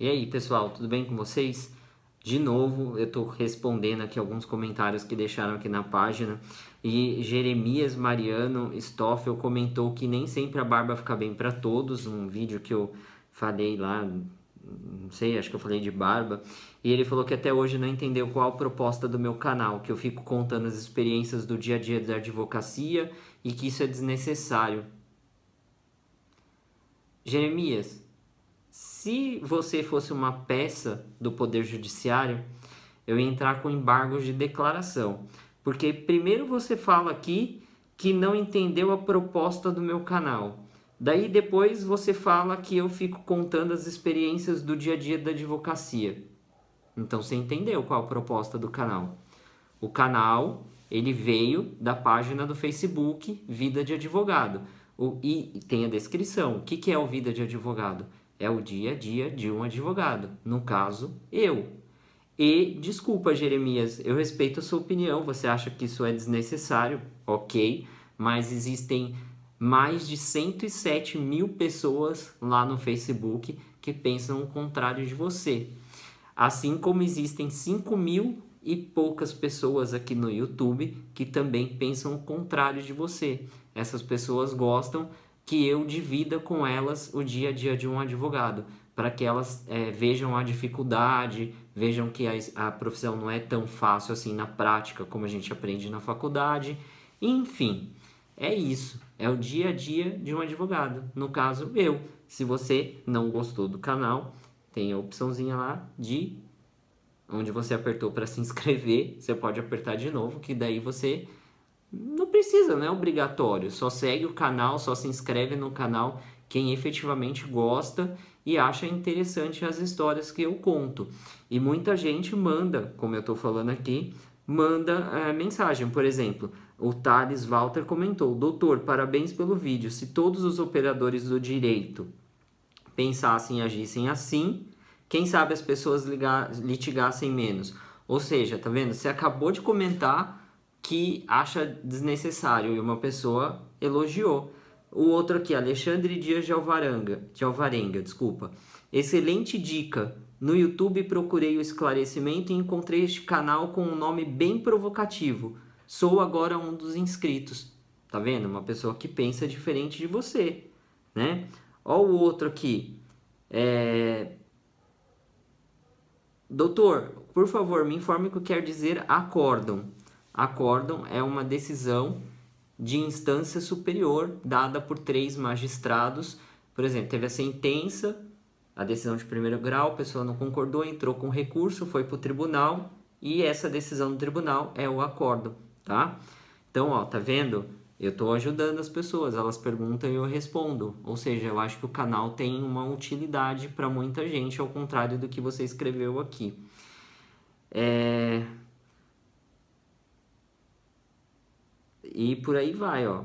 E aí, pessoal, tudo bem com vocês? De novo, eu estou respondendo aqui alguns comentários que deixaram aqui na página. E Jeremias Mariano Stoffel comentou que nem sempre a barba fica bem para todos, um vídeo que eu falei lá, não sei, acho que eu falei de barba. E ele falou que até hoje não entendeu qual a proposta do meu canal, que eu fico contando as experiências do dia a dia da advocacia e que isso é desnecessário. Jeremias, se você fosse uma peça do Poder Judiciário, eu ia entrar com embargos de declaração. Porque primeiro você fala aqui que não entendeu a proposta do meu canal. Daí depois você fala que eu fico contando as experiências do dia a dia da advocacia. Então você entendeu qual a proposta do canal. O canal, ele veio da página do Facebook Vida de Advogado. O, e tem a descrição. O que, que é o Vida de Advogado? É o dia a dia de um advogado, no caso, eu. E desculpa, Jeremias, eu respeito a sua opinião, você acha que isso é desnecessário, ok, mas existem mais de 107 mil pessoas lá no Facebook que pensam o contrário de você. Assim como existem 5 mil e poucas pessoas aqui no YouTube que também pensam o contrário de você. Essas pessoas gostam que eu divida com elas o dia a dia de um advogado, para que elas é, vejam a dificuldade, vejam que a, a profissão não é tão fácil assim na prática como a gente aprende na faculdade. Enfim, é isso. É o dia a dia de um advogado. No caso, eu. Se você não gostou do canal, tem a opçãozinha lá de onde você apertou para se inscrever. Você pode apertar de novo, que daí você não precisa, não é obrigatório. Só segue o canal, só se inscreve no canal quem efetivamente gosta e acha interessante as histórias que eu conto. E muita gente manda, como eu estou falando aqui, manda é, mensagem. Por exemplo, o Thales Walter comentou: Doutor, parabéns pelo vídeo. Se todos os operadores do direito pensassem e agissem assim, quem sabe as pessoas ligar, litigassem menos. Ou seja, tá vendo? Você acabou de comentar que acha desnecessário e uma pessoa elogiou. O outro aqui, Alexandre Dias de Alvarenga, de Alvarenga, desculpa. Excelente dica. No YouTube procurei o esclarecimento e encontrei este canal com um nome bem provocativo. Sou agora um dos inscritos. Tá vendo? Uma pessoa que pensa diferente de você, né? Ó o outro aqui. É... Doutor, por favor, me informe o que quer dizer acórdão acórdão é uma decisão de instância superior dada por três magistrados. Por exemplo, teve a sentença, a decisão de primeiro grau, a pessoa não concordou, entrou com recurso, foi para o tribunal e essa decisão do tribunal é o acórdão, tá? Então, ó, tá vendo? Eu estou ajudando as pessoas, elas perguntam e eu respondo. Ou seja, eu acho que o canal tem uma utilidade para muita gente, ao contrário do que você escreveu aqui. É, E por aí vai, ó.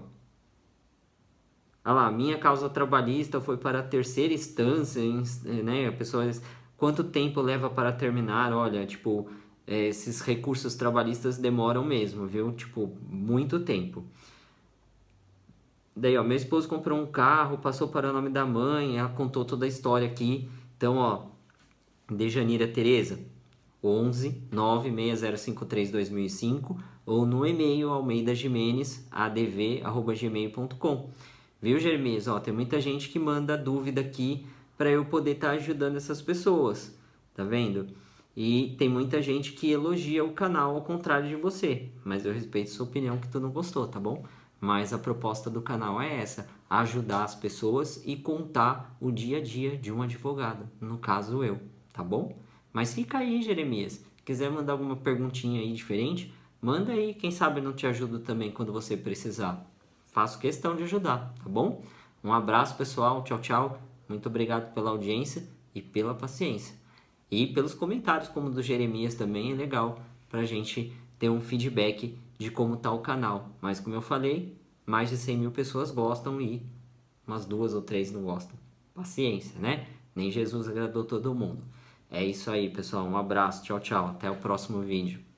Ah lá, minha causa trabalhista foi para a terceira instância, eh, né? Pessoas, quanto tempo leva para terminar? Olha, tipo, eh, esses recursos trabalhistas demoram mesmo, viu? Tipo, muito tempo. Daí, ó, meu esposo comprou um carro, passou para o nome da mãe, ela contou toda a história aqui. Então, ó, de Janeira Tereza, 11 96053-2005 ou no e-mail almeidasjimenezadv.gmail.com. Viu, Germês? Ó, tem muita gente que manda dúvida aqui para eu poder estar tá ajudando essas pessoas, tá vendo? E tem muita gente que elogia o canal ao contrário de você, mas eu respeito sua opinião que tu não gostou, tá bom? Mas a proposta do canal é essa: ajudar as pessoas e contar o dia a dia de um advogado, no caso eu, tá bom? Mas fica aí, Jeremias. Quiser mandar alguma perguntinha aí diferente, manda aí. Quem sabe eu não te ajudo também quando você precisar. Faço questão de ajudar, tá bom? Um abraço, pessoal. Tchau, tchau. Muito obrigado pela audiência e pela paciência. E pelos comentários, como o do Jeremias também, é legal para a gente ter um feedback de como está o canal. Mas como eu falei, mais de 100 mil pessoas gostam e umas duas ou três não gostam. Paciência, né? Nem Jesus agradou todo mundo. É isso aí, pessoal. Um abraço. Tchau, tchau. Até o próximo vídeo.